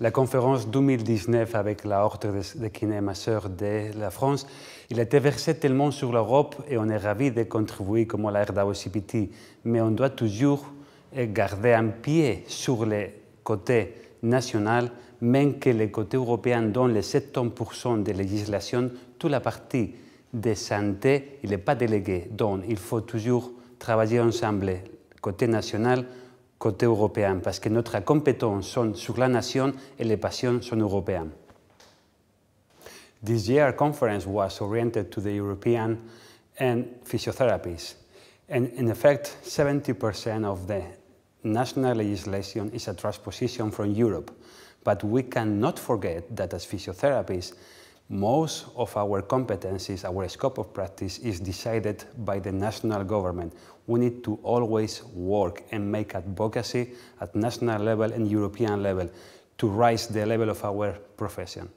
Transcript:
la conférence 2019 avec la horte de Sœur de la France, il été versé tellement sur l'Europe et on est ravi de contribuer comme la RDA mais on doit toujours garder un pied sur les côtés national, même que le côté européen dont les 70% de législation, toute la partie de santé, il n'est pas délégué. Donc, il faut toujours travailler ensemble, côté national, côté européen, parce que notre compétence sont sur la nation et les passions sont européennes. This year, conference was oriented to the European and physiotherapies, and in effect, 70% of the national legislation is a transposition from Europe. But we cannot forget that as physiotherapists, most of our competencies, our scope of practice is decided by the national government. We need to always work and make advocacy at national level and European level to raise the level of our profession.